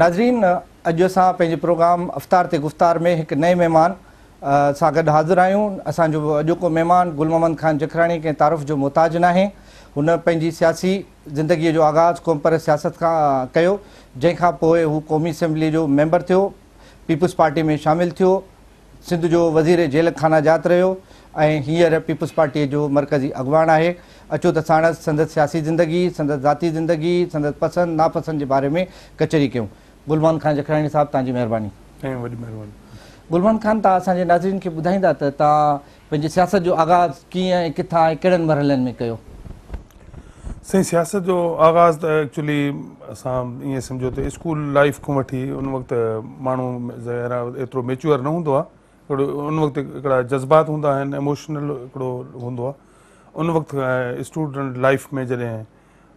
नाज़रीन अॼु असां पंहिंजे प्रोग्राम अवतार ते गुफ़्तार में हिकु नए महिमान सां गॾु हाज़िर आहियूं असांजो अॼोको महिमान गुल महमद ख़ान जखराणी कंहिं तारुफ़ जो मुताजिनाहे हुन पंहिंजी सियासी ज़िंदगीअ जो आगाज़ क़ौम पर सियासत खां कयो जंहिंखां पोइ हू क़ौमी असैम्बली जो मैंबर थियो पीपुल्स पार्टी में शामिलु थियो सिंध जो वज़ीर जेल खाना जात रहियो ऐं हींअर पीपल्स पाटीअ जो मर्कज़ी अॻवान आहे अचो त साण संदसि सियासी ज़िंदगी संदसि ज़ाती ज़िंदगी संदसि पसंदि नापसंद जे बारे में कचहरी कयूं पंहिंजी कहिड़ो साईं लाइफ खां वठी उन वक़्त माण्हू मेच्योर न हूंदो आहे उन वक़्त हिकिड़ा जज़्बात हूंदा आहिनि इमोशनल उन वक़्त स्टूडेंट लाइफ में जॾहिं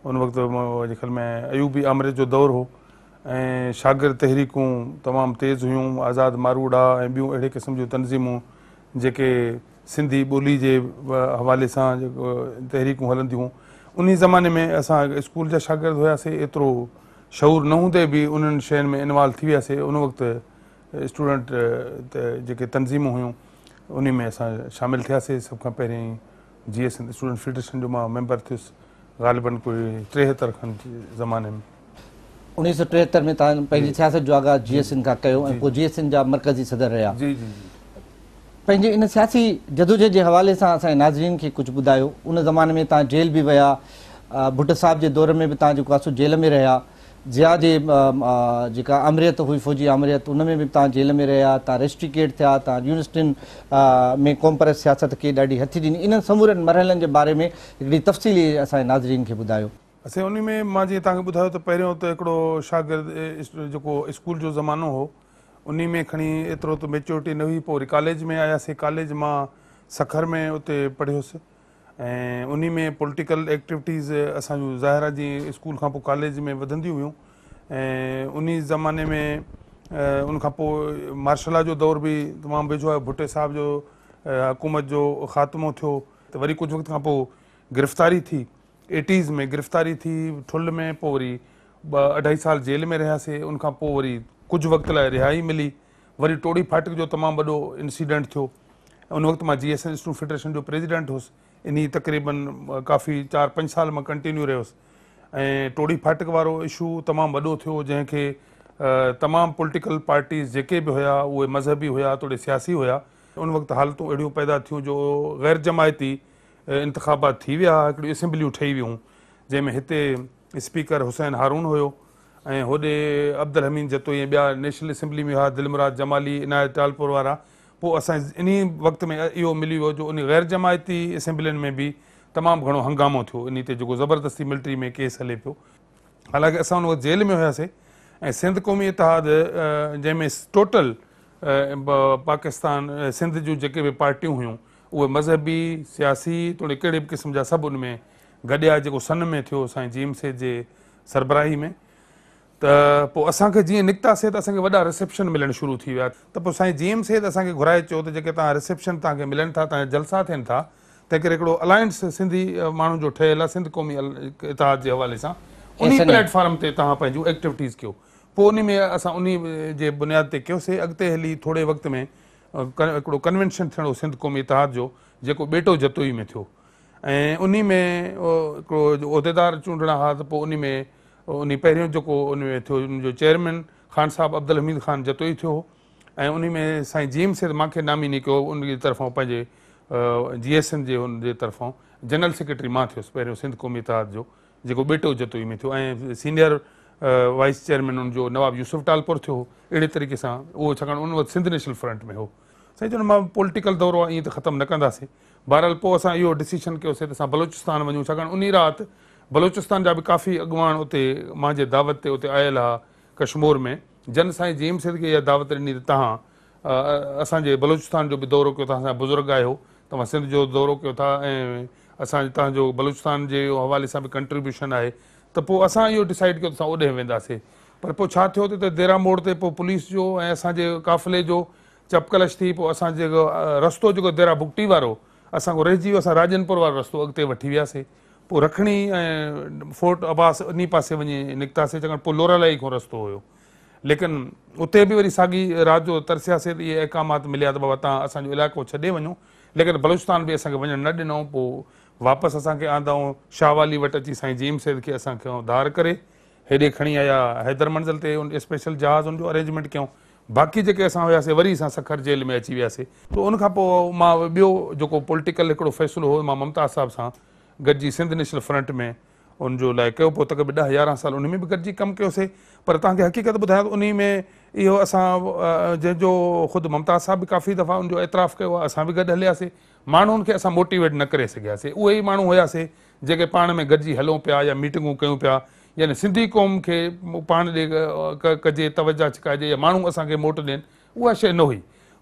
उन वक़्तु में अयूबी आमृत जो दौरु हो ऐं शागिर्दु तहरीकूं तमामु तेज़ हुयूं आज़ाद मारूड़ा ऐं ॿियूं अहिड़े क़िस्म जूं तनज़ीमूं जेके सिंधी ॿोली जे हवाले सां जेको तहरीकूं हलंदियूं उन ज़माने में असां स्कूल जा शागिर्दु हुयासीं एतिरो शौर न हूंदे बि उन्हनि शयुनि में इनवॉल्व थी वियासीं उन वक़्तु स्टूडेंट जेके तनज़ीमूं हुयूं उन में असां शामिलु थियासीं सभ खां पहिरीं जी एस स्टूडेंट फेडरेशन जो मां मैंबर थियुसि ग़ालनि कोई टेहतरि खनि ज़माने में 1973 में तव्हां पंहिंजी सियासत जो आगाज़ जी एस एन खां कयो ऐं पोइ जी एस एन जा मर्कज़ी सदर रहिया पंहिंजे इन सियासी जदोजहद जे हवाले सां असांजे नाज़रीन खे कुझु ॿुधायो उन ज़माने में तव्हां जेल बि विया भुट साहिब जे दौर में बि तव्हां जेको आहे सो जेल में रहिया ज़िया जे जेका अमरियत हुई फ़ौजी अमरियत उन में बि तव्हां जेल में रहिया तव्हां रेस्ट्रिकेट थिया तव्हां यूनिवर्सिटियुनि में कॉम्परस सियासत खे ॾाढी हथी ॾिनी इन्हनि समूरनि मरहलनि जे बारे में हिकिड़ी तफ़सीली असांजे नाज़रीन खे ॿुधायो असां उन में मां जीअं तव्हांखे ॿुधायो त पहिरियों त हिकिड़ो शागिर्दु जेको स्कूल जो ज़मानो हो उन में खणी एतिरो त मेचोरिटी न हुई पोइ वरी कॉलेज में आयासीं कॉलेज मां सखर में उते पढ़ियोसि ऐं उन में पॉलिटिकल एक्टिविटीज़ असांजो ज़ाहिर जीअं स्कूल खां पोइ कॉलेज में वधंदियूं हुयूं ऐं उन ज़माने में उनखां पोइ मार्शला जो दौर बि तमामु विझो आहियो भुटे साहिब जो हुकूमत जो ख़ात्मो थियो त वरी कुझु वक़्त खां पोइ गिरफ़्तारी थी एटीज़ में गिरफ़्तारी थी ठुल में पोइ वरी ॿ अढाई साल जेल में रहियासीं उनखां पोइ वरी कुझु वक़्त लाइ रिहाइ मिली वरी टोड़ी फाटक जो तमामु वॾो इंसिडेंट थियो उन वक़्तु मां G S N student federation जो प्रेसिडेंट हुयुसि इन तक़रीबन काफ़ी चारि पंज साल मां कंटिन्यू रहियुसि ऐं टोड़ी फाटक वारो इशू तमामु वॾो थियो जंहिंखे तमामु पॉलिटिकल पार्टीज़ जेके बि हुया उहे मज़हबी हुआ थोरे सियासी हुआ उन वक़्तु हालतूं अहिड़ियूं पैदा थियूं जो गैर जमायती इंतखाबात थी विया हिकिड़ी असेंबलियूं ठही वियूं जंहिंमें हिते स्पीकर हुसैन हारून हुयो ऐं होॾे अब्दुल हमीन जतो ऐं ॿिया नेशनल असेंबली में हुआ दिलमराज जमाली इनायत तालपुर वारा पोइ असां इन वक़्त में इहो मिली वियो जो उन गैर जमायती असेंबलियुनि में बि तमामु घणो हंगामो थियो इन ते जेको ज़बरदस्ती मिलिट्री में केस हले पियो हालांकि असां उन वक़्तु जेल में हुयासीं ऐं सिंध क़ौमी इतिहाद जंहिंमें टोटल पाकिस्तान सिंध जूं जेके बि पार्टियूं हुयूं उहे मज़हबी सियासी त कहिड़े बि क़िस्म जा सभु उन में गॾिया जेको सन में थियो साईं जी एम सेस जे सरबराही में त पोइ असांखे जीअं निकितासीं त असांखे वॾा रिसेप्शन मिलणु शुरू थी विया त पोइ साईं जी एम से त घुराए चयो त जेके तव्हां रिसेप्शन तव्हांखे मिलनि था तव्हांजा जलसा थियनि था तंहिं करे हिकिड़ो अलायंस सिंधी माण्हू जो ठहियलु आहे सिंध क़ौमी इतिहाद जे हवाले सां उन प्लेटफॉर्म ते तव्हां पंहिंजूं एक्टिविटीज़ कयो पोइ उन में असां उन जे बुनियाद ते कयोसीं अॻिते हली थोरे वक़्त में हिकिड़ो कन्वेंशन थियणो सिंध क़ौमी इतिहाद जो जेको ॿेटो जतोई में थियो ऐं उन में हिकिड़ो उहिदेदार चूंडणा हुआ त पोइ उन में उन पहिरियों जेको उन में थियो उन जो चेयरमैन ख़ान साहिब अब्दुल हमीद ख़ान जतोई थियो ऐं उन में साईं जीम सेद मूंखे नामिनी कयो उन जे तरफ़ां पंहिंजे जी एस एन जे हुन जे तरफ़ां जनरल सेक्रेटरी मां थियुसि पहिरियों सिंध क़ौमी इतिहाद जो जेको ॿेटो जतोई में थियो ऐं सीनियर वाइस चेयरमैन हुनजो नवाब यूसुफ टालपुर थियो अहिड़े तरीक़े सां उहो छाकाणि उन वक़्तु सिंध नेशनल फ्रंट में हो न त मां पॉलिटिकल दौरो आहे ईअं त ख़तमु न कंदासीं बहरहाल पोइ असां इहो डिसीशन कयोसीं त असां बलोचिस्तान वञूं छाकाणि उन राति बलोचिस्तान जा बि काफ़ी अॻुवाण उते मुंहिंजे दावत ते उते आयल आहे कश्मोर में जन साईं जेम सिंध खे इहा दावत ॾिनी त तव्हां असांजे बलोचिस्तान जो बि दौरो कयो था बुज़ुर्ग आहियो तव्हां सिंध जो दौरो कयो था ऐं असां तव्हांजो बलोचिस्तान जे हवाले सां बि कंट्रीब्यूशन आहे त पोइ असां इहो डिसाइड कयो त असां होॾे वेंदासीं पर पोइ छा थियो त हुते पुलिस जो ऐं जो चपकलश थी पोइ असां जेको रस्तो जेको देरा देराभुकटी वारो असांखो रहिजी वियो असां राजनपुर वारो रस्तो अॻिते वठी वियासीं पोइ रखणी ऐं फोर्ट अबास उन पासे वञी निकितासीं छाकाणि पोइ लोरालाई खां रस्तो हुयो लेकिन उते बि वरी साॻी राति जो तरसियासीं सेत इहे अहकामात मिलिया त बाबा तव्हां असांजो इलाइक़ो छॾे वञो लेकिन बलुचिस्तान बि असांखे वञणु न ॾिनऊं पोइ वापसि असांखे आंदाऊं शाहवाली वटि अची साईं जीम सेद खे असांखे धार करे हेॾे खणी आया हैदर मंज़िल ते स्पेशल जहाज़ हुनजो अरेंजमेंट कयूं बाक़ी जेके असां हुयासीं वरी असां सखर जेल में अची वियासीं त उनखां पोइ मां ॿियो जेको पॉलिटिकल हिकिड़ो फ़ैसिलो हुओ मां ममता साहिब सां गॾिजी सिंध नेशनल फ्रंट में उनजो लाइ कयो पोइ त ॾह यारहं साल उन में बि गॾिजी कमु कयोसीं पर तव्हांखे हक़ीक़त ॿुधायां त उन में इहो असां जंहिंजो ख़ुदि ममता साहिब बि काफ़ी दफ़ा उनजो एतिरा कयो आहे असां बि गॾु हलियासीं माण्हुनि खे असां मोटिवेट न करे सघियासीं उहे ई माण्हू हुयासीं जेके पाण में गॾिजी हलूं पिया या मीटिंगूं कयूं पिया यानी सिंधी क़ौम खे पाण ॾे कजे तवजा छिकाइजे या माण्हू असांखे मोट ॾियनि उहा शइ न हुई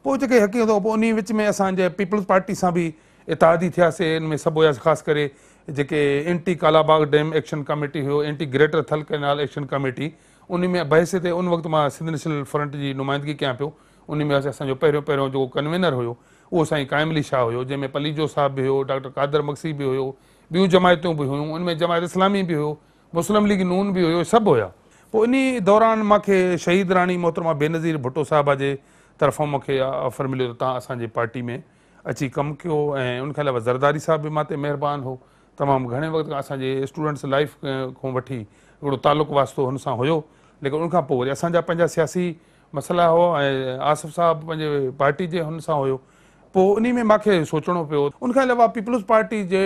पोइ जेके हक़ीक़त हुआ पोइ उन विच में असांजे पीपल्स पार्टी सां बि इतिहादी थियासीं इन में सभु हुया ख़ासि करे जेके anti Kalabagh dam action committee हुयो anti greater Thal canal action committee उन में बहस ते उन वक़्तु मां सिंध नेशनल फ्रंट जी नुमाइंदगी कयां पियो उन में असांजो पहिरियों पहिरियों जेको कनवीनर हुयो उहो साईं क़ाइमली शाह हुयो जंहिंमें पलीजो साहब बि हुयो डॉक्टर कादर मक्सी बि हुयो ॿियूं जमायतूं बि हुयूं उनमें जमायत इस्लामी बि हुयो मुस्लिम लीग नून भी हुयो सब हुया पोइ इन दौरान मूंखे शहीद रानी मोहतरमा बेनज़ीर भुट्टो साहब जे तरफों मूंखे ऑफर मिलियो त तव्हां असांजे पाटी में अची कम कयो ऐं उनखां अलावा ज़रदारी साहब भी माते मेहरबान हो तमाम घणे वक़्तु असांजे स्टूडेंट्स लाइफ को वठी हिकिड़ो तालुक़ु वास्तो हुन सां लेकिन उनखां पोइ वरी असांजा पंहिंजा सियासी मसला हो ऐं आसिफ़ साहब पंहिंजे पार्टी जे हुनसां हुयो पोइ उन में मूंखे सोचणो पियो उनखां अलावा पीपल्स पार्टी जे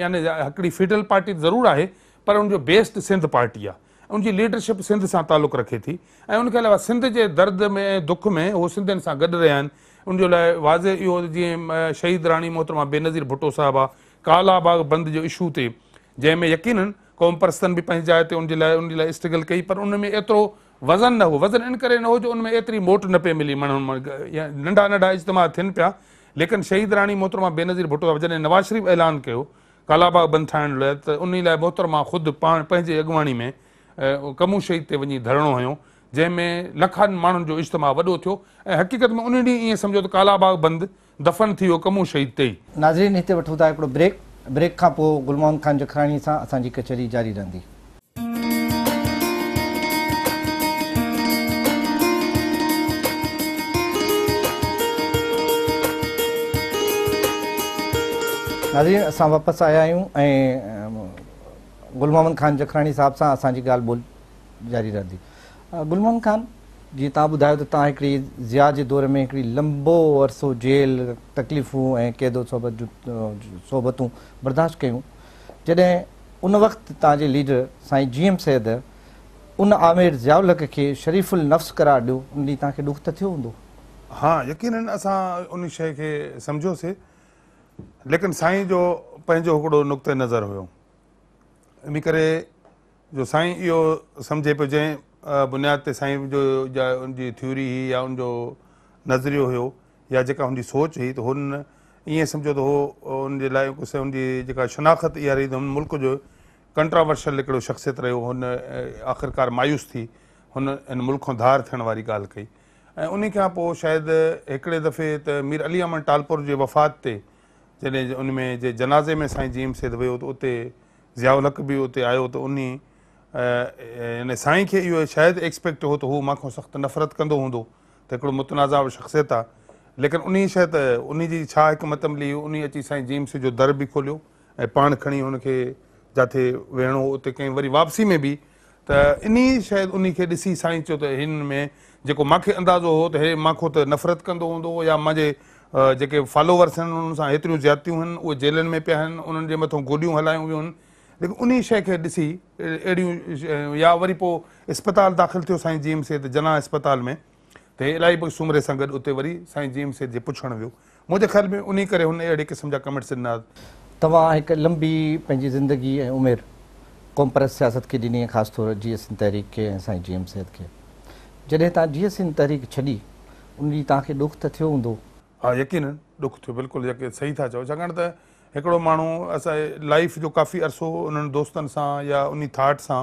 यानी हिकिड़ी फेडरल पार्टी जरूर आहे पर उनजो बेस्ट सिंध पार्टी आहे उनजी लीडरशिप सिंध सां तालुक़ु रखे थी ऐं उनखां अलावा सिंध जे दर्द में दुख में उहो सिंधियुनि सां गॾु रहिया आहिनि उनजे लाइ वाज़े इहो जीअं शहीद राणी मोहतरमा बेनज़ीर भुटो साहिबु आहे कालाबाग बंदि जो इशू थिए जंहिंमें यकीन क़ौम परस्तन बि पंहिंजी जाइ ते उनजे लाइ उनजे लाइ स्ट्रगल कई पर उनमें में एतिरो वज़न न हो वज़न इन करे न हुओ जो उनमें एतिरी मोट न पियो मिली माण्हुनि नंढा नंढा इजतिमाह थियनि पिया लेकिन शहीद राणी मोहतरमा बेनज़ीर भुटो साहिबु जॾहिं नवाज़ शरीफ़ ऐलान कयो कालाबाग बंद ठाहिण लाइ त उन लाइ मोहतर मां ख़ुदि पाण पंहिंजे अॻुवाणी में कमू शहीद ते वञी धरणो हुयो जंहिंमें लखनि माण्हुनि जो इज्तमाहु वॾो थियो ऐं हक़ीक़त में उन ॾींहुं ईअं सम्झो त कालाबाग बंदि दफ़न थी वियो कमू शहीद ते ई नाज़रीन हिते वठूं था हिकिड़ो ब्रेक ब्रेक खां पोइ ख़ान जे सां कचहरी जारी रहंदी असां वापसि आया आहियूं ऐं मोहम्मद ख़ान जखराणी साहिब सां असांजी ॻाल्हि ॿोल जारी रहंदी मोहम्मद ख़ान जीअं तव्हां ॿुधायो त तव्हां हिकिड़ी ज़िया जे दौर में हिकिड़ी लंबो अरसो जेल तकलीफ़ूं ऐं कैदो सोबत सोबतूं बर्दाश्त कयूं जॾहिं उन वक़्तु तव्हांजे लीडर साईं जी एम सैद उन आमिर ज़ियालक खे शरीफ़ुल नफ़्स करार ॾियो उन ॾींहुं तव्हांखे ॾुखु त थियो हूंदो हा यकीन असां उन शइ खे समुझोसीं लेकिन साईं जो पंहिंजो हिकिड़ो नुक़्ते नज़र हुयो इन करे जो साईं इहो सम्झे पियो जंहिं बुनियाद ते साईं जो या उन जी हुई या उनजो नज़रियो हुयो या जेका हुनजी सोच हुई त हुन ईअं सम्झो त उहो हुनजे लाइ कुझु हुन जेका शनाख़्त इहा रही त हुन मुल्क़ जो कंट्रावर्शल हिकिड़ो शख़्सियत रहियो हुन आख़िरकार मायूस थी हुन हिन मुल्क खां धार थियण वारी ॻाल्हि कई ऐं उन खां पोइ शायदि हिकिड़े दफ़े त मीर अली अमन टालपुर जे वफ़ात ते जॾहिं उन में जे जनाज़े में साईं जीम सेद वियो त उते ज़ियालक बि उते आयो त उन इन साईं खे इहो शायदि एक्सपेक्ट हो त हू मां खां सख़्तु नफ़रत कंदो हूंदो त हिकिड़ो मुतनाज़ा शख़्सियत आहे लेकिन उन शइ त उन जी छा हिकु मिली उन अची साईं जीम्स जो दर बि खोलियो ऐं पाण खणी हुनखे जिते वेहणो हो उते कंहिं वरी वापसी में बि त इन ई शायदि उन खे ॾिसी साईं चयो त हिन में जेको मूंखे अंदाज़ो हो त हे मां त नफ़रत कंदो हूंदो या मुंहिंजे जेके फॉलोवर्स आहिनि उन्हनि सां हेतिरियूं ज्यातियूं आहिनि उहे जेलनि में पिया आहिनि उन्हनि जे मथां गोलियूं हलायूं वियूं आहिनि लेकिन उन शइ खे ॾिसी अहिड़ियूं या वरी पोइ इस्पताल दाख़िल थियो साईं जी एम सेत जना इस्पताल में त इलाही बि सूमरे सां गॾु उते वरी साईं जी एम सेट जे पुछणु वियो मुंहिंजे ख़्याल में उन करे हुन अहिड़े क़िस्म जा कमेंट्स ॾिना तव्हां हिकु लंबी पंहिंजी ज़िंदगी ऐं उमिरि कॉम्प्रेस सियासत खे ॾिनी ख़ासि तौरु जी एस सिन तहरीक खे ऐं साईं जी एम सेठ खे जॾहिं तव्हां जी एस तहरीक छॾी उन ॾींहुं तव्हांखे ॾुख त थियो हूंदो हा यकीन ॾुखु थियो बिल्कुलु सही था चओ छाकाणि त हिकिड़ो माण्हू असांजे लाइफ जो काफ़ी अरसो उन्हनि दोस्तनि सां या उन थाट सां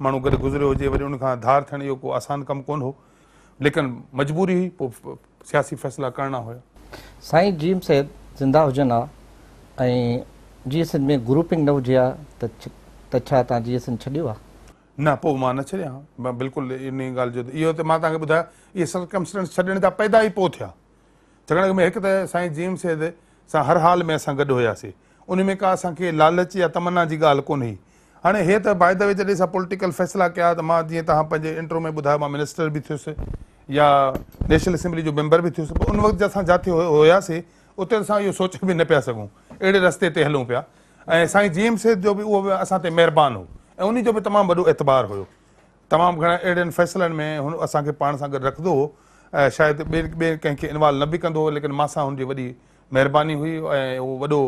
माण्हू गॾु गुज़रियो हुजे वरी उनखां धार थियण इहो को आसान कमु कोन हो लेकिन मजबूरी हुई पोइ सियासी फ़ैसला करणा हुया साईं जी हुजनि हा ऐं जी ग्रुपिंग न हुजे हा त छा तव्हां जी न पोइ मां न छॾियां बिल्कुलु इन ॻाल्हि जो इहो त मां तव्हांखे ॿुधायो इहे सरकम छॾण पैदा ई पोइ थिया छाकाणि में हिकु त साईं जीम सेद सां हर हाल में असां गॾु हुयासीं उन में का असांखे लालच या तमना जी ॻाल्हि कोन हुई हाणे हे त बाइद वे जॾहिं असां पोलिटिकल फ़ैसिला कया त मां जीअं तव्हां पंहिंजे इंटरव्यू में ॿुधायो मां मिनिस्टर बि थियुसि या नेशनल असेंबली जो मेंबर बि थियुसि उन वक़्तु असां जिते हुयासीं उते असां इहो सोचे बि न पिया सघूं अहिड़े रस्ते ते हलूं पिया ऐं साईं जीम सेड जो बि उहो बि असां ते महिरबानी हो ऐं उन जो बि तमामु वॾो ऐतबारु हुयो तमामु घणा अहिड़नि फ़ैसिलनि में हुन असांखे पाण सां गॾु रखंदो हो ऐं शायदि ॿिए ॿिए कंहिंखे इनवॉल्व न बि कंदो हो लेकिन मांसां हुनजी वॾी महिरबानी हुई ऐं उहो वॾो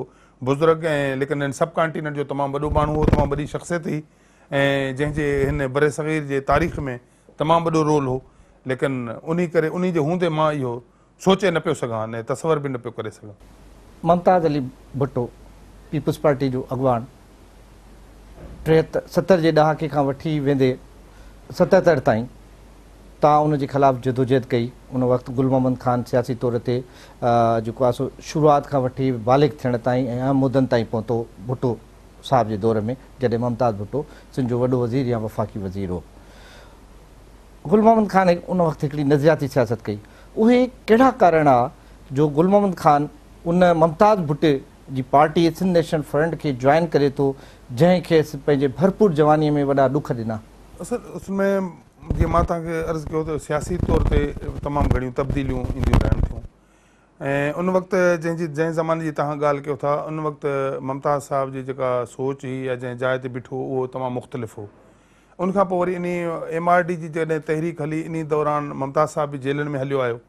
बुज़ुर्ग ऐं लेकिन हिन सब कॉन्टिनेंट जो तमामु वॾो माण्हू हो तमामु वॾी शख़्सियत हुई ऐं जंहिंजे हिन बरेसीर जे तारीख़ में तमामु वॾो रोल हो लेकिन उन करे उन जे हूंदे मां इहो सोचे न पियो सघां अने तस्वर बि न पियो करे सघां मुमताज़ अली भटो पीपल्स पार्टी जो अॻवान टेहतरि सतरि जे ॾहाके खां वठी वेंदे सतहतरि ताईं तव्हां उनजे ख़िलाफ़ु जिदोजहद कई उन वक़्तु गुल मोहम्मद ख़ान सियासी तौर ते जेको आहे सो शुरूआति खां वठी बालिग थियण ताईं ऐं अहम मुदनि ताईं पहुतो भुटो साहिब जे दौर में जॾहिं मुमताज़ भुटो सिंध जो वॾो वज़ीर या वफ़ाक़ी वज़ीर हो गुल मोहम्मद ख़ान उन वक़्तु हिकिड़ी नज़रियाती सियासत कई उहे कहिड़ा कारण आहे जो गुल मोहम्मद ख़ान उन ममताज़ भुटे जी पार्टी सिंध नेशनल फ्रंट खे जॉइन करे थो जंहिंखे पंहिंजे भरपूर जवानीअ में वॾा ॾुख ॾिना असल उसमें जीअं मां तव्हांखे अर्ज़ु कयो त सियासी तौर ते तमामु घणियूं तब्दीलियूं ईंदियूं रहनि थियूं ऐं उन वक़्तु जंहिंजी जंहिं ज़माने जी तव्हां ॻाल्हि कयो था उन वक़्तु ममता साहब जी जेका सोच हुई या जंहिं जाइ ते बीठो उहो तमामु मुख़्तलिफ़ हो उनखां पोइ वरी इन एम आर डी जी जॾहिं तहरीक हली इन दौरान ममता साहिब बि जेलनि में हलियो आयो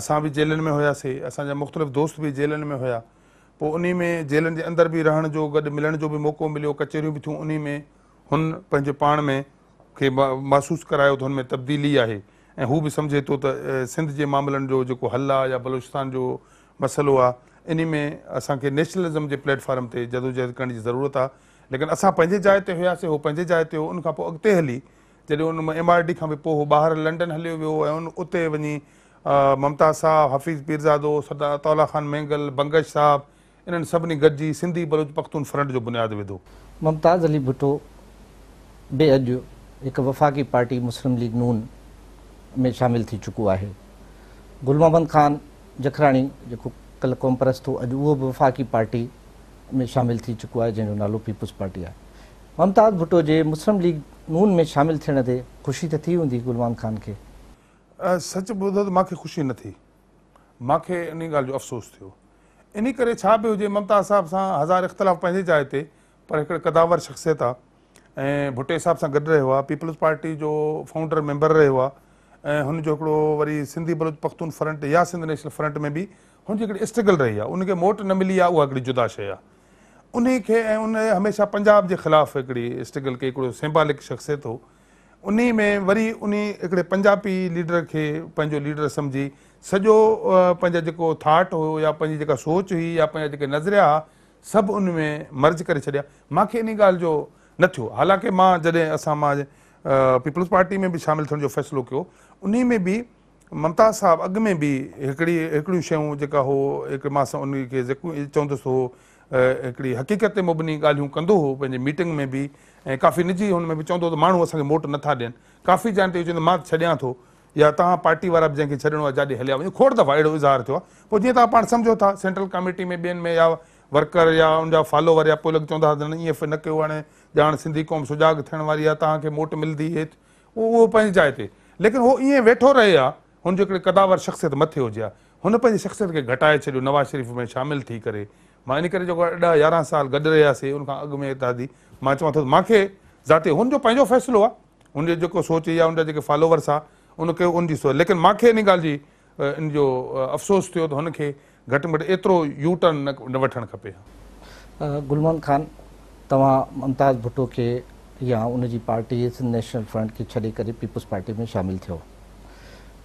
असां बि जेलनि में हुयासीं असांजा मुख़्तलिफ़ दोस्त बि जेलनि में हुया पोइ उन में जेलनि जे अंदरि बि रहण जो गॾु मिलण जो बि मौको मिलियो कचहरियूं बि थियूं उन में हुन पंहिंजे पाण में खे म महसूसु करायो त हुनमें तबदीली आहे ऐं हू बि सम्झे थो त सिंध जे मामलनि जो जेको हल आहे या बलोचिस्तान जो मसलो आहे इन में असांखे नेशनलिज़म जे प्लेटफॉर्म ते जदोजहद करण जी ज़रूरत आहे लेकिन असां पंहिंजे जाइ ते हुयासीं उहो पंहिंजे जाइ ते हो उनखां पोइ अॻिते हली जॾहिं उन एम आर डी खां बि पोइ ॿाहिरि लंडन हलियो वियो ऐं उते वञी ममताज़ साहब हफ़ीज़ पीरज़ादो सरदार तौला ख़ान मेंगल बंगज साहब इन्हनि सभिनी गॾिजी सिंधी बलोच पख़्तून फ्रंट जो बुनियादु विधो मुमताज़ अली भुटो बे हिकु वफ़ाक़ी पार्टी मुस्लिम लीग नून में शामिलु थी चुको आहे गुल मोहम्मद ख़ान जखराणी जेको कल कॉम्प्रस थो अॼु उहो बि वफ़ाक़ी पार्टी में शामिलु थी चुको आहे जंहिंजो नालो पीपुल्स पार्टी आहे ममताज़ भुटो जे मुस्लिम लीग नून में शामिलु थियण ते ख़ुशी त थी हूंदी गुलमान ख़ान खे सच ॿुधो त मूंखे ख़ुशी न थी मूंखे इन ॻाल्हि जो अफ़सोस थियो इन करे छा बि हुजे ममताज़ साहब सां हज़ार इख़्तिलाफ़ पंहिंजी जाइ ते पर हिकिड़े कदावर शख़्सियत आहे ऐं भुटे साहिब सां गॾु रहियो आहे पीपल्स पार्टी जो फाउंडर मेंबर रो आहे ऐं हुनजो वरी सिंधी बलोच पख्तून फ्रंट या सिंध नेशनल फ्रंट में भी उनकी हिकिड़ी स्ट्रगल रही है उनके मोट न मिली आहे उहा जुदा शइ आहे उन हमेशा पंजाब के खिलाफ हिकिड़ी स्ट्रगल खे हिकिड़ो शख़्सियत हो उन में वरी उन पंजाबी लीडर के पंहिंजो लीडर समझी सजो जो जेको थाट हुयो या पंहिंजी सोच हुई या नज़रिया सब उनमें मर्ज कर छ्या मूंखे इन ॻाल्हि जो न थियो हालांकि मां जॾहिं असां मां पीपल्स पार्टी में बि शामिलु थियण जो फ़ैसिलो कयो उन में बि ममता साहबु अॻु में बि हिकिड़ी हिकिड़ियूं शयूं जेका उहो मां सां उनखे जेको चवंदुसि उहो हिकिड़ी हक़ीक़त में बिनी ॻाल्हियूं कंदो उहो पंहिंजे मीटिंग में बि ऐं काफ़ी निजी हुन में बि चवंदो त माण्हू असांखे मोट नथा ॾियनि काफ़ी जान ते चवंदो मां छॾियां थो या तव्हां पार्टी वारा बि जंहिंखे छॾिणो आहे जाॾे हलिया वञो खोड़ दफ़ा अहिड़ो इज़हार थियो आहे पोइ जीअं तव्हां पाण सम्झो था सेंट्रल कमेटी में ॿियनि में या वर्कर या उनजा फॉलोवर या पोइ लॻी चवंदा आहिनि ईअं फिर न कयो हाणे ॼाण सिंधी क़ौम सुजाॻ थियण वारी आहे तव्हांखे मोट मिलंदी हेठि उहो उहो पंहिंजी जाइ ते लेकिन उहो ईअं वेठो रहे आहे हुनजो हिकिड़े कदावर शख़्सियत मथे हुजे आहे हुन पंहिंजी शख़्सियत खे घटाए छॾियो नवाज़ शरीफ़ में शामिलु थी करे मां इन करे जेको ॾह यारहं साल गॾु रहियासीं उनखां अॻु में मां चवां थो मूंखे ज़ाते हुनजो पंहिंजो फ़ैसिलो आहे हुनजो जेको सोच या हुनजा जेके फॉलोवर्स आहे उन कयो उनजी सोच लेकिन मूंखे इन ॻाल्हि जी इन जो अफ़सोस थियो त हुनखे में यू टर्न न गुलमान ख़ान तव्हां मुमताज़ भुटो खे या उन पार्टी सिंध नेशनल फ्रंट खे छॾे करे पीपुल्स पार्टी में शामिलु थियो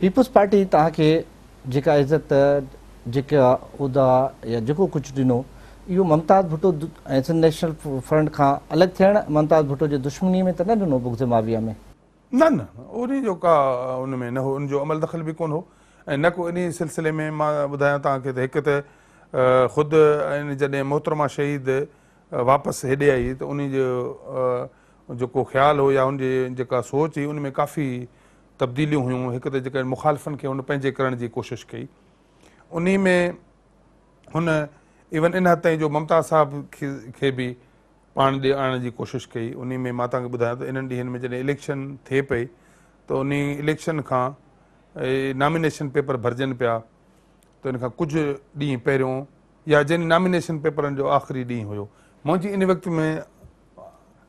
पीपुल्स पार्टी तव्हांखे जेका इज़त जेका उहिदा या जेको कुझु ॾिनो इहो मुमताज़ भुटो ऐं सिंध नेशनल फ्रंट खां अलॻि थियणु मुमताज़ भुटो दुश्मनीअ में त न ॾिनो माविया में न न उन जो अमल दख़ल हो ऐं न को इन सिलसिले में मां ॿुधायां तव्हांखे त हिकु त ख़ुदि ऐं जॾहिं मोहतरमा शहीद वापसि हेॾे आई त उन जो जेको ख़्यालु हो या उनजी जेका सोच हुई उन में काफ़ी तब्दीलियूं हुयूं हिकु त जेके मुखालफ़नि खे उन पंहिंजे करण जी कोशिशि कई उन में हुन इवन इन हद ताईं जो ममता साहब खे बि पाण ॾे आणण जी कोशिशि कई उन में मां तव्हांखे ॿुधायां त इन्हनि ॾींहनि में जॾहिं इलेक्शन थिए पई त उन इलेक्शन खां नॉमिनेशन पेपर भरिजनि पिया त हिन खां कुझु ॾींहं पहिरियों या जिन नॉमिनेशन पेपरनि जो आख़िरी ॾींहुं हुयो मुंहिंजी इन वक़्त में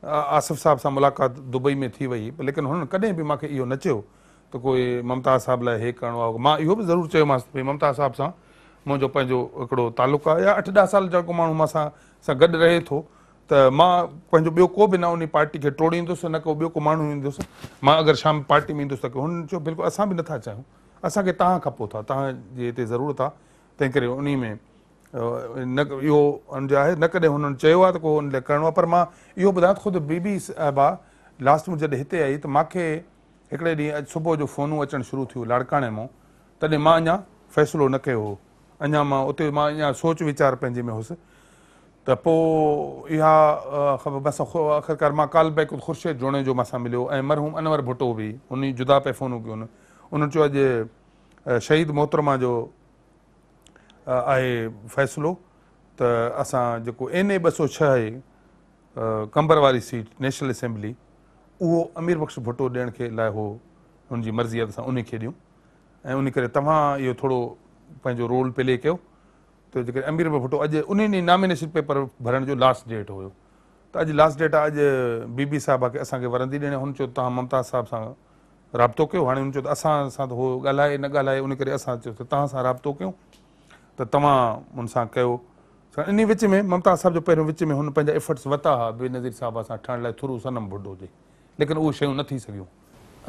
आसिफ़ साहिब सां मुलाक़ात दुबई में थी वई लेकिन हुननि कॾहिं बि मूंखे इहो न चयो त कोई ममता साहिब लाइ इहे करिणो आहे मां इहो बि ज़रूरु चयोमांसि भई ममता साहिब सां मुंहिंजो पंहिंजो हिकिड़ो तालुक़ु आहे या अठ ॾह साल जेको माण्हू मूंसां सां गॾु रहे थो त मां पंहिंजो ॿियो को बि न उन पार्टी खे टोड़ींदुसि न को ॿियो को माण्हू ईंदुसि मां अगरि शाम पार्टी में ईंदुसि त हुन चयो बिल्कुलु असां बि नथा चाहियूं असांखे तव्हां खपो था तव्हांजे हिते ज़रूरत आहे तंहिं करे उन में न इहो हुनजो आहे न कॾहिं हुननि चयो आहे त को हुन लाइ करिणो आहे पर मां इहो ॿुधायां त ख़ुदि बी बी साहिबा लास्ट में जॾहिं हिते आई त मूंखे हिकिड़े ॾींहुं अॼु सुबुह जो फोनूं अचणु शुरू थियूं लाड़काणे मां तॾहिं मां अञा फ़ैसिलो न कयो हो अञा मां उते मां अञा सोच वीचार पंहिंजे में हुउसि त पोइ इहा आख़िरकार मां काल बैक ख़ुर्शेद जोड़े जो मूंसां मिलियो ऐं मरहूम अनवर भुटो बि उन जुदा पे फोन कयूं उन चयो अॼु शहीद मोहतरमा जो आहे फ़ैसिलो त असां जेको एन ए ॿ सौ छह आहे कंबर वारी सीट नेशनल असेंबली उहो अमीर बख़्श भुटो ॾियण खे लाइ उहो हुनजी मर्ज़ीअ असां उन खे ॾियूं ऐं उन करे तव्हां इहो थोरो पंहिंजो रोल प्ले कयो त जेकॾहिं अमीर बुटो अॼु उन ॾींहुं पेपर भरण जो लास्ट डेट हुयो त अॼु लास्ट डेट आहे अॼु बी बी साहिबु खे असांखे वरंदी ॾियणी आहे हुन चयो तव्हां ममता साहिब सां राब्तो कयो हाणे हुन चयो त असां सां त उहो ॻाल्हाए न ॻाल्हाए उन करे असां चयो त तव्हां सां कयूं त तव्हां कयो इन विच में ममता साहिब जो पहिरियों विच में हुन पंहिंजा एफट्स वरिता हुआ बेनज़ीर साहब असां ठहण लाइ थोरो सनम भुडो हुजे लेकिन उहे शयूं न थी सघियूं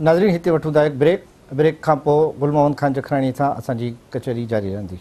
नादरीन हिते वठूं था ब्रेक ब्रेक खां पोइ गुलमोहन खान जखाणीअ सां असांजी जारी रहंदी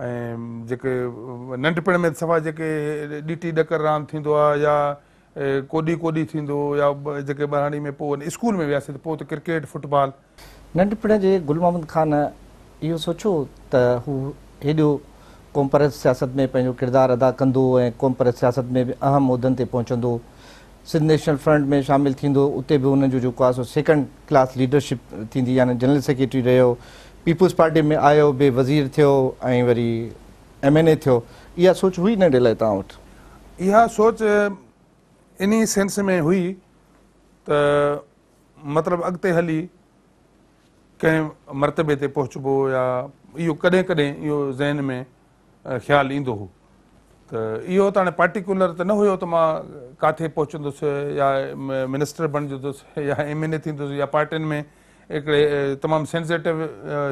ऐं जेके नंढपिण में सफ़ा जेके ॾकराम थींदो आहे या कोडी कोडी थींदो या जेके स्कूल में वियासीं पोइ त क्रिकेट फुटबॉल नंढपिण जे गुल मोहम्मद ख़ान इहो सोचियो त हू हेॾो क़ौम परत सियासत में पंहिंजो किरदारु अदा कंदो ऐं क़ौम परस्त सियासत में बि अहम उहिदनि ते पहुचंदो सिंध नेशनल फ्रंट में शामिलु थींदो उते बि हुनजो जेको आहे सो सेकेंड क्लास लीडरशिप थींदी यानी जनरल सेक्रेटरी रहियो पीपुल्स पार्टी में आयो बि वज़ीर थियो ऐं वरी एम एन ए थियो इहा सोच हुई नंढे लाइ तव्हां वटि इहा सोच इन सेंस में हुई त मतिलबु अॻिते हली कंहिं मरतबे ते पहुचबो या इहो कॾहिं कॾहिं इहो ज़हन में ख़्यालु ईंदो हो त इहो त हाणे पार्टिकुलर त न हुयो त मां किथे पहुचंदुसि या मिनिस्टर बणजंदुसि या एम एन ए थींदुसि या पार्टीनि में हिकिड़े तमामु सेंसिटिव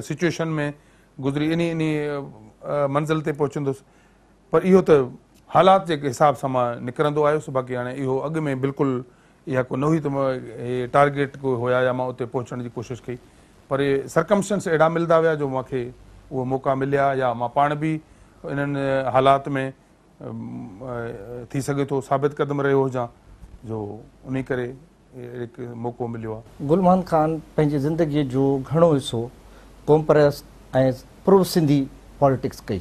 सिचुएशन में गुज़री इन इन मंज़िल ते पहुचंदुसि पर इहो त हालात जे हिसाब सां मां निकिरंदो आयोसि बाक़ी हाणे इहो अॻु में बिल्कुलु इहा को न हुई त इहे टारगेट को हुया मां उते पहुचण जी कोशिशि कई पर इहे सरकमशंस अहिड़ा मिलंदा विया जो मूंखे उहो मौका मिलिया या मां पाण बि इन्हनि हालात में थी सघे थो साबित क़दम रहियो हुजां जो इन करे हिकु मौको मिलियो आहे गुलमान ख़ान पंहिंजी ज़िंदगीअ जो घणो हिसो कॉम्प्रेस ऐं प्रो सिंधी पॉलिटिक्स कई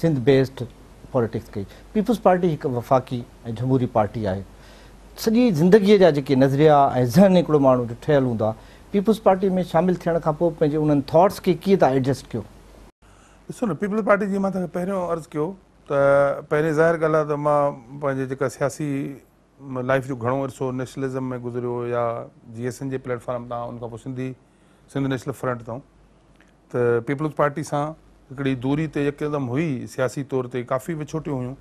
सिंध बेस्ड पॉलिटिक्स कई पीपुल्स पार्टी हिकु वफ़ाक़ी ऐं जमूरी पार्टी आहे सॼी ज़िंदगीअ जा जेके नज़रिया ऐं ज़हन हिकिड़ो माण्हू जो ठहियलु हूंदो आहे पीपुल्स पार्टी में शामिलु थियण खां पोइ पंहिंजे उन्हनि थॉट्स खे कीअं तव्हां एडजस्ट कयो ॾिसो न पीपल्स पार्टी जीअं मां तव्हांखे पहिरियों अर्ज़ु कयो त पहिरीं ज़ाहिर ॻाल्हि आहे सियासी लाइफ जो घणो अरसो नेशनलिज़म में गुज़रियो या G S N J platform तां खां पोइ सिंधी सिंध नेशनल फ्रंट अथऊं त पीपल्स पार्टी सां हिकिड़ी दूरी ते यकदमि हुई सियासी तौर ते काफ़ी विछोटियूं हुयूं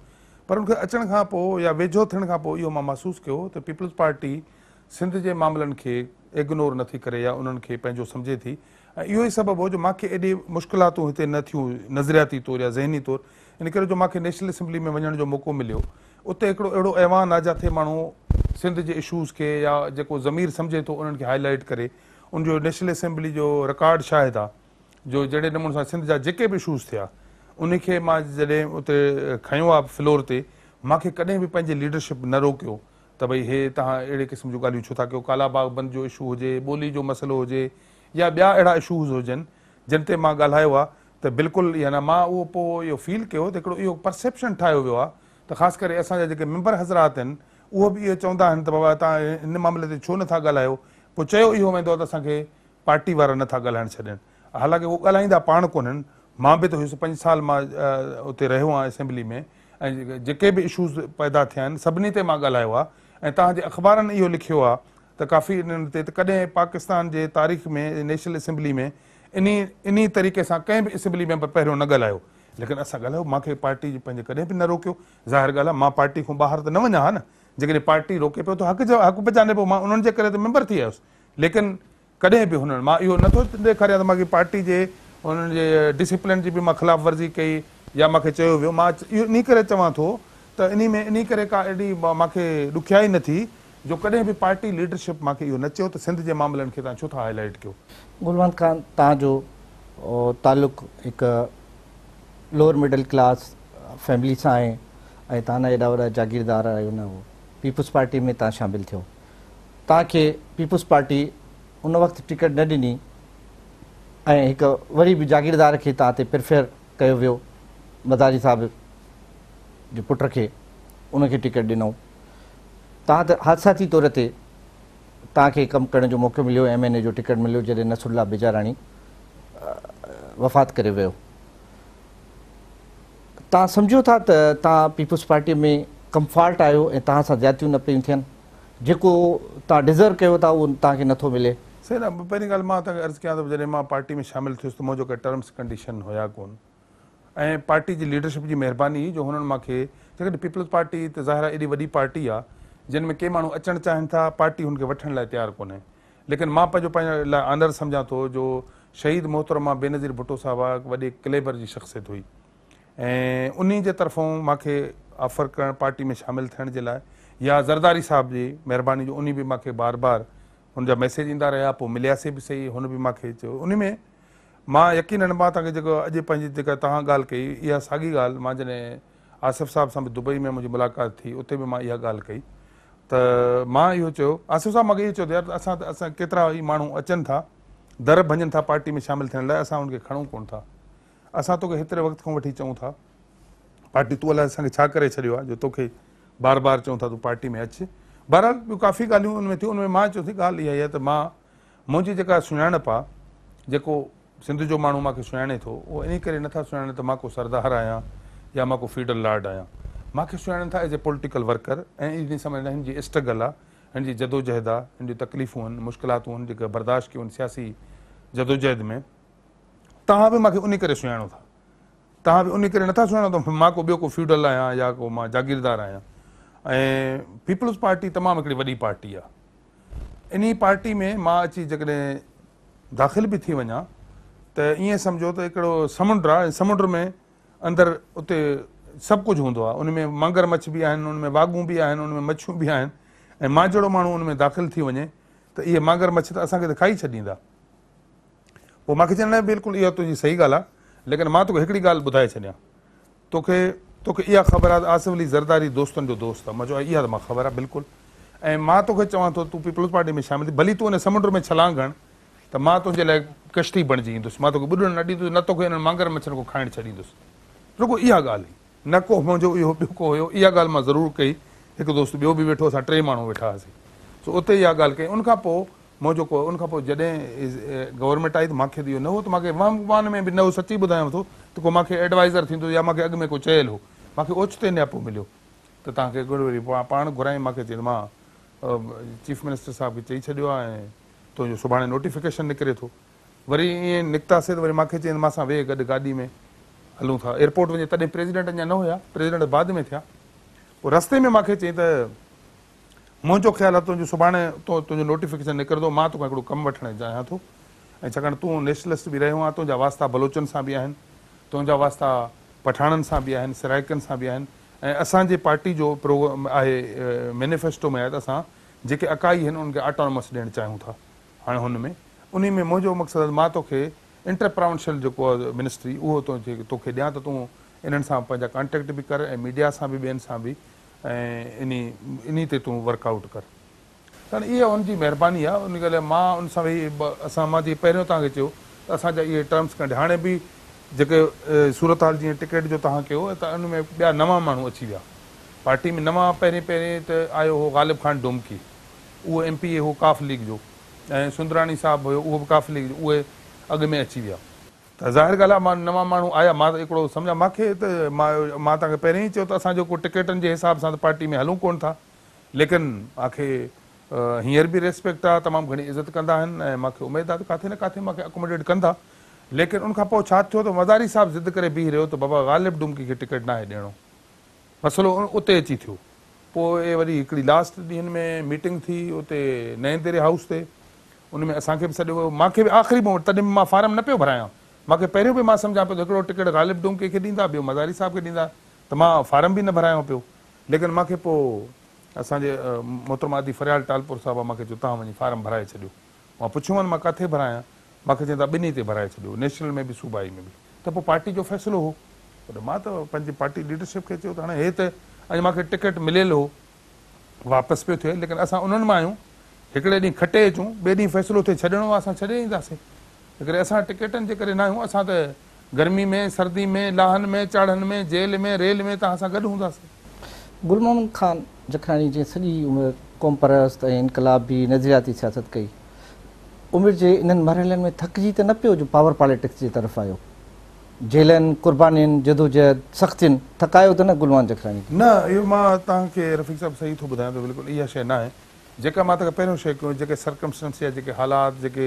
पर उनखे अचण खां पोइ या वेझो थियण खां पोइ इहो मां महसूसु कयो त पीपल्स पार्टी सिंध जे मामलनि खे इग्नोर नथी करे या उन्हनि खे पंहिंजो सम्झे थी ऐं इहो ई सबबु हो जो मूंखे एॾी मुश्किलातूं हिते न थियूं नज़रियाती तौरु या ज़हनी तौरु इन करे जो मूंखे नेशनल असेंबली में वञण जो मौको मिलियो उते हिकिड़ो अहिड़ो अहवान आहे जिते माण्हू सिंध जे इशूज़ खे या जेको ज़मीर सम्झे थो उन्हनि खे हाईलाइट करे उनजो नेशनल असेंबली जो रिकॉड शायदि आहे जो जहिड़े नमूने सां सिंध जा जेके बि इशूज़ थिया उन खे मां जॾहिं उते खयो आहे फ्लोर ते मूंखे कॾहिं बि पंहिंजी लीडरशिप न रोकियो त भई हे तव्हां अहिड़े क़िस्म जूं ॻाल्हियूं छो था कयो कालाबाग बंदि जो इशू हुजे ॿोली जो मसइलो हुजे या ॿिया अहिड़ा इशूज़ हुजनि जिन ते मां ॻाल्हायो आहे त बिल्कुलु यानी मां उहो पोइ इहो फील कयो त हिकिड़ो इहो परसेप्शन ठाहियो वियो आहे त ख़ासि करे असांजा जेके मैंबर हज़रात आहिनि उहो बि इहो चवंदा आहिनि त बाबा तव्हां हिन मामले ते छो नथा ॻाल्हायो पोइ चयो इहो वेंदो आहे त असांखे पार्टी वारा नथा ॻाल्हाइण छॾनि हालांकि उहो ॻाल्हाईंदा पाण कोन्हनि मां बि त हुयुसि पंज साल मां उते रहियो आहियां असेंबली में ऐं जेके बि इशूज़ पैदा थिया आहिनि सभिनी ते मां ॻाल्हायो आहे ऐं तव्हांजे अख़बारनि इहो लिखियो आहे त काफ़ी इन्हनि ते त कॾहिं पाकिस्तान जे तारीख़ में नेशनल असेंबली में इन इन तरीक़े सां कंहिं बि असेंबली मेंबर पहिरियों न ॻाल्हायो लेकिन असां ॻाल्हायो मूंखे पार्टी पंहिंजे कॾहिं बि न रोकियो ज़ाहिर ॻाल्हि आहे मां पार्टी खां ॿाहिरि त न वञा हा न जेकॾहिं पार्टी रोके पियो त हक़ जो हक़ बचाने पियो मां उन्हनि जे करे त मेंबर थी वियुसि लेकिन कॾहिं बि हुननि मां इहो नथो ॾेखारियां त मूंखे पार्टी जे हुननि जे डिसिप्लिन जी बि मां ख़िलाफ़ वर्ज़ी कई या मूंखे चयो वियो मां इहो इन करे चवां थो त इन में इन करे का अहिड़ी मूंखे ॾुखियाई न थी जो कॾहिं बि पार्टी लीडरशिप मूंखे इहो न चयो त सिंध जे मामलनि खे तव्हां छो था हाईलाइट कयो गुलवंत ख़ान तव्हांजो तालुक़ु हिकु लोअर मिडल क्लास फैमिली सां आहे ऐं तव्हांजा एॾा वॾा जागीरदार आहियो न हू पीपल्स पार्टी में तव्हां शामिलु थियो तव्हांखे पीपुल्स पार्टी उन वक़्तु टिकट न ॾिनी ऐं हिकु वरी बि जागीरदार खे तव्हां ते प्रेफर कयो वियो मदारी साहब जे पुट खे उनखे टिकट ॾिनऊं तव्हां त हादसाती तौर ते तव्हांखे कमु करण जो मौक़ो मिलियो एम एन ए जो टिकट मिलियो जॾहिं नसुला बिजाराणी वफ़ात करे वियो तव्हां सम्झो था त तव्हां पीपल्स में कंफाल्ट आहियो ऐं तव्हां सां न पियूं थियनि जेको तव्हां डिज़र्व कयो था उहो तव्हांखे नथो मिले सही न पहिरीं ॻाल्हि मां तव्हांखे अर्ज़ु कयां थो जॾहिं मां में शामिलु थियुसि त मुंहिंजो के टर्म्स कंडीशन हुया कोन्ह ऐं पाटी जी लीडरशिप जी महिरबानी जो हुननि मूंखे छाकाणि पीपल्स पाटी त ज़ाहिर एॾी वॾी पार्टी आहे जिन में कंहिं माण्हू अचणु चाहिनि था पार्टी हुनखे वठण लाइ तयारु कोन्हे लेकिन मां पंहिंजो पंहिंजो आनरु सम्झां थो जो शहीद मोहतरमा बेनज़ीर भुटो साहिबु वॾे क्लेबर जी शख़्सियत हुई ऐं उन जे तरफ़ो मूंखे ऑफर करणु पार्टी में शामिलु थियण जे लाइ या ज़रदारी साहिब जी महिरबानी उन बि मूंखे बार बार हुनजा मैसेज ईंदा रहिया पोइ मिलियासीं बि सही हुन बि मूंखे चयो उन में मां यकीन मां तव्हांखे जेको अॼु पंहिंजी जेका तव्हां ॻाल्हि कई इहा साॻी ॻाल्हि मां जॾहिं आसिफ़ साहिब सां बि दुबई में मुंहिंजी मुलाक़ात थी उते बि मां इहा ॻाल्हि कई त मां इहो चयो आसिफ़ साहिबु मूंखे इहो चयो ॾियारियो असां त असां केतिरा ई माण्हू अचनि था दर भञनि था पार्टी में शामिलु थियण लाइ असां उनखे खणूं था असां तोखे हेतिरे वक़्त खां वठी चऊं था पार्टी तूं अलाए असांखे छा करे छॾियो आहे जो तोखे बार बार चऊं था तूं पार्टी में अचु बहरहाल ॿियूं काफ़ी ॻाल्हियूं उनमें थियूं उनमें मां चयो थी ॻाल्हि इहा ई आहे त मां मुंहिंजी जेका सुञाणप आहे जेको सिंध जो माण्हू मूंखे सुञाणे थो उहो इन करे नथा सुञाणे त मां को सरदार आहियां या मां को फीडल लाड आहियां मूंखे सुञाणनि था एज़ ए पोलिटिकल वर्कर ऐं इन समय हिन जी स्ट्रगल आहे हिन जी जदोजहद आहे हिन जूं तकलीफ़ूं आहिनि मुश्किलातूं आहिनि जेके बर्दाश्त कयूं आहिनि सियासी जदोजहद में तव्हां बि मूंखे उन करे सुञाणो था तव्हां बि उन करे नथा सुञाणो त मां को ॿियो को फ्यूडल आहियां या को मां जागीरदार आहियां ऐं पीपल्स पार्टी तमामु हिकिड़ी वॾी पार्टी आहे इन पार्टी में मां अची जेकॾहिं दाख़िल बि थी वञा त ईअं सम्झो त हिकिड़ो समुंड आहे समुंड में अंदरि उते सभु कुझु हूंदो आहे उन में मांगर मच्छ बि आहिनि उन में वागू बि आहिनि उन में मच्छियूं बि आहिनि ऐं मां जहिड़ो माण्हू उन में दाख़िल थी वञे त इहे मांगर मच्छ त असांखे त खाई छॾींदा पोइ मूंखे चवंदा आहिनि बिल्कुलु इहा तुंहिंजी सही ॻाल्हि आहे लेकिन मां तोखे हिकिड़ी ॻाल्हि ॿुधाए छॾियां तोखे तोखे इहा ख़बर आहे त अली ज़रदारी दोस्तनि जो दोस्त आहे मज़ो आहे इहा त मां ख़बर आहे बिल्कुलु ऐं मां तोखे चवां थो तूं पीपल्स पार्टी में शामिल थी भली तूं हिन समुंड में छलांग हण त मां तुंहिंजे लाइ कश्ती बणिजी ईंदुसि मां तोखे ॿुॾणु न ॾींदुसि न तोखे हिननि मांगर मछर को खाइणु छॾींदुसि रुगो इहा ॻाल्हि ई न को मुंहिंजो इहो ॿियो को हुयो इहा ॻाल्हि मां ज़रूरु कई हिकु दोस्त ॿियो बि वेठो असां टे माण्हू वेठा हुआसीं सो उते इहा ॻाल्हि कई उनखां पोइ मूं जेको उनखां पोइ जॾहिं इज़ गवर्मेंट आई त मूंखे त इहो न हो त मूंखे वाह वान में बि न हो सची ॿुधायां थो त को मूंखे एडवाइज़र थींदो या मूंखे अॻु में को चयलु हो मूंखे ओचितो नियापो मिलियो त तव्हांखे वरी पाण घुरायूं मूंखे चयईं मां चीफ मिनिस्टर साहिबु खे चई छॾियो आहे ऐं तुंहिंजो सुभाणे नोटिफिकेशन निकिरे थो वरी ईअं निकितासीं त वरी मूंखे गॾु गाॾी में हलूं था एयरपोर्ट वञे तॾहिं प्रेसिडेंट अञा न हुया प्रेसिडेंट बाद में थिया पोइ रस्ते में मूंखे त मुंहिंजो ख़्यालु आहे तुंहिंजो सुभाणे तो तुंहिंजो नोटिफिकेशन निकिरंदो मां तोखे हिकिड़ो कमु वठणु चाहियां थो ऐं छाकाणि तूं नेशनलिस्ट बि रहियो आहे तुंहिंजा वास्ता बलोचन सां बि आहिनि तुंहिंजा वास्ता पठाणनि सां बि आहिनि सिराइकनि सां बि आहिनि ऐं असांजे पार्टी जो प्रोग्राम आहे मैनिफेस्टो में आहे त असां जेके अकाई आहिनि उनखे ऑटोनमस ॾियणु चाहियूं था हाणे हुन में उन में मुंहिंजो मक़सदु मां तोखे इंटरप्रांवेंशियल जेको आहे मिनिस्ट्री उहो तोखे ॾियां त तूं इन्हनि सां पंहिंजा कॉन्टेक्ट बि कर ऐं मीडिया सां बि ॿियनि सां बि ऐं इन इन ते तूं वर्कआउट कर त इहा उनजी महिरबानी आहे उन ॻाल्हि मां उन सां वेही असां मां जीअं पहिरियों तव्हांखे चयो त असांजा इहे टर्म्स कनि हाणे बि जेके सूरत हाल जीअं टिकेट जो तव्हां कयो त उन में ॿिया नवां माण्हू अची विया पार्टी में नवां पहिरें पहिरें त आयो हो ग़ालिब ख़ान डोमकी उहो एम पी ए काफ़ लीग जो ऐं सुंदराणी साहबु हुयो उहो बि काफ़ लीग जो उहे अॻु में अची विया त ज़ाहिर ॻाल्हि आहे मां नवां माण्हू आहियां मां त हिकिड़ो सम्झा मूंखे त मां मां तव्हांखे पहिरियों ई चयो त असांजो को टिकेटनि जे हिसाब सां त पार्टी में हलूं कोन था लेकिन मूंखे हींअर बि रिस्पेक्ट आहे तमामु घणी इज़त कंदा आहिनि ऐं मूंखे उमेदु आहे त किथे न किथे मूंखे अकोमोडेट कंदा लेकिन उनखां पोइ छा थियो त मज़ारी साहिबु ज़िद करे बीह रहियो त बाबा गालिब डुमकी खे टिकेट नाहे ॾियणो मसलो उते अची थियो पोइ वरी हिकिड़ी लास्ट ॾींहंनि में मीटिंग थी उते नए देरे हाउस ते उन में असांखे बि सॼो मूंखे बि आख़िरी मूं वटि तॾहिं मां फार्म न पियो भरायां मूंखे पहिरियों बि मां सम्झा पियो त हिकिड़ो टिकट गालिब डूम कंहिंखे ॾींदा ॿियो मज़ारी साहिब खे ॾींदा त मां फार्म बि न भरायां पियो लेकिन मूंखे पोइ असांजे मोहतरमादी फरियाल टालपुर साहिबु आहे मूंखे वञी फार्म भराए छॾियो मां पुछियो मां किथे भरायां मूंखे चवंदा ॿिन्ही ते भराए छॾियो नेशनल में बि सूबाई में बि त पोइ पार्टी जो फ़ैसिलो हो पर मां त पंहिंजी पार्टी लीडरशिप खे चयो त हाणे हे त अॼु मूंखे टिकट मिलियल हो वापसि पियो थिए लेकिन असां उन्हनि मां आहियूं हिकिड़े ॾींहुं खटे अचूं ॿिए ॾींहुं फ़ैसिलो थिए छॾिणो आहे असां छॾे ईंदासीं जेकॾहिं असां टिकेटनि जे करे न आहियूं असां त गर्मी में सर्दी में लाहन में चाढ़नि में जेल में रेल में तव्हां सां गॾु हूंदासीं गुलमान ख़ान जखरानी जीअं सॼी उमिरि क़ौम परस्त ऐं इनकलाबी नज़रियाती सियासत कई उमिरि जे इन्हनि मरहलनि में थकिजी त न पियो जो पावर पॉलिटिक्स जे तरफ़ आयो जेलनि कुर्बानीनि जदोजहद सख़्तियुनि थकायो त न गुलमान जखरानी न इहो मां तव्हांखे रफ़ी साहिबु सही थो ॿुधायां थो बिल्कुलु इहा शइ न आहे जेका मां त पहिरियों शइ कयूं जेके सर्कमस्टेंस या जेके हालात जेके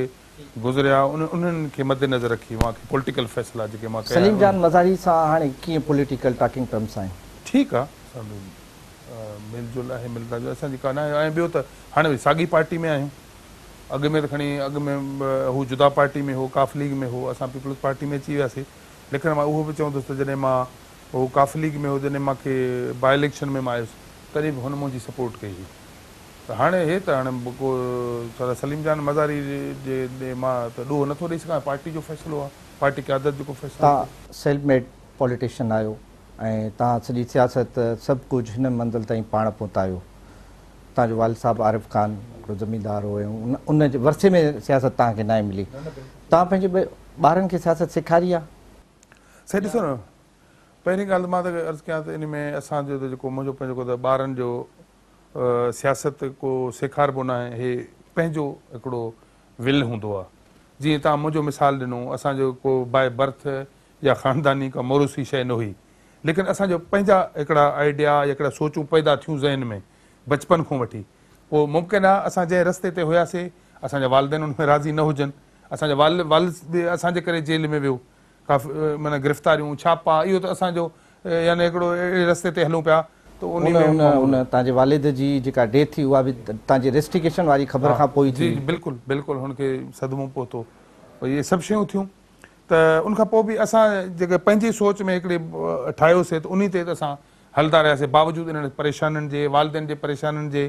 गुज़रिया उन उन्हनि खे मदेनज़र रखी मां मां पोलिटिकल पोलिटिकल फ़ैसिला जेके सलीम जान मज़ारी सां हाणे कीअं टर्म्स आहिनि ठीकु आहे आहे मिलजुल मूंखे असांजी कान आहे ऐं ॿियो त हाणे वरी साॻी पार्टी में आहियूं अॻु में त खणी अॻु में हू जुदा पार्टी में हो काफ़ लीग में हो असां पीपल्स पार्टी में अची वियासीं लेकिन मां उहो बि चवंदुसि त जॾहिं मां हू काफ़ लीग में हो जॾहिं मूंखे बाए इलेक्शन में मां आयुसि तॾहिं बि हुन मुंहिंजी सपोर्ट कई हुई हाणे हे त हाणे को सलीम जान मज़ारी जे मां त नथो ॾेई सघां पार्टी जो फ़ैसिलो आहे पार्टी जेको फ़ैसिलो तव्हां सेल्फ मेड पॉलिटिशियन आहियो ऐं तव्हां सॼी सियासत सभु कुझु हिन मंज़िल ताईं पाण पहुता आहियो तव्हांजो वाल साहब आरिफ़ ख़ान हिकिड़ो ज़मीनदार हुयो उन उन जे वरसे में सियासत तव्हांखे न मिली तव्हां पंहिंजे ॿारनि खे सियासत सेखारी आहे सही ॾिसो न पहिरीं ॻाल्हि मां त अर्ज़ु कयां त इन में असांजो त जेको मुंहिंजो पंहिंजो ॿारनि जो सियासत को सेखारिबो न आहे हे पंहिंजो हिकिड़ो विल हूंदो आहे जीअं तव्हां मुंहिंजो मिसाल ॾिनो असांजो को बाए बर्थ या ख़ानदानी का मोरूसी शइ न हुई लेकिन असांजो पंहिंजा हिकिड़ा आइडिया हिकिड़ा सोचूं पैदा थियूं ज़हन में बचपन खां वठी पोइ मुमकिन आहे असां जंहिं रस्ते ते हुआसीं असांजा वालदेन उनमें राज़ी न हुजनि असांजा वाल वाल बि असांजे करे जेल में वियो काफ़ी माना गिरफ़्तारियूं छापा इहो त असांजो याने हिकिड़ो अहिड़े रस्ते ते हलूं पिया त उन तव्हांजे वालिद जी जेका डे थी उहा बि तव्हांजी रेस्ट्रिकेशन वारी ख़बर खां पोइ थी बिल्कुलु बिल्कुलु हुनखे सदिमो पहुतो इहे सभु शयूं थियूं त उनखां पोइ बि असां जेके पंहिंजी सोच में ठाहियोसीं त उन ते त असां हलंदा रहियासीं बावजूद इन्हनि जे जे जे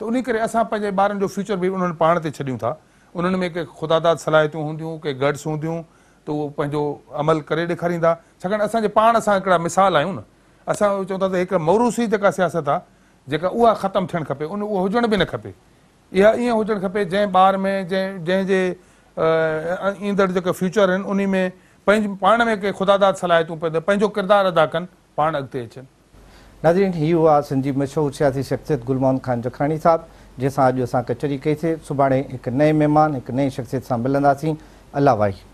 त उन करे असां पंहिंजे ॿारनि जो फ्यूचर बि उन्हनि पाण ते छॾियूं था उन्हनि में के हूंदियूं के हूंदियूं त उहो पंहिंजो अमल करे ॾेखारींदा छाकाणि असांजे पाण हिकिड़ा मिसाल आहियूं न असां चऊं था त हिकु मौरूसी जेका सियासत आहे जेका उहा ख़तमु थियणु खपे उन उहो हुजणु बि न खपे इहा ईअं हुजणु खपे जंहिं ॿार में जंहिं जंहिंजे ईंदड़ जेके फ्यूचर आहिनि उन में पंहिंजे पाण में के ख़ुदा सलाहियतूं पवंद पंहिंजो किरदारु अदा कनि पाण अॻिते अचनि नाज़रीन इहो आहे सिंधी मशहूरु सियासी शख़्सियत गुलमोहन ख़ान जखाणी साहिबु जंहिंसां अॼु असां कचहरी कईसीं सुभाणे हिकु नए महिमान हिकु नई शख़्सियत सां मिलंदासीं अलाह वाही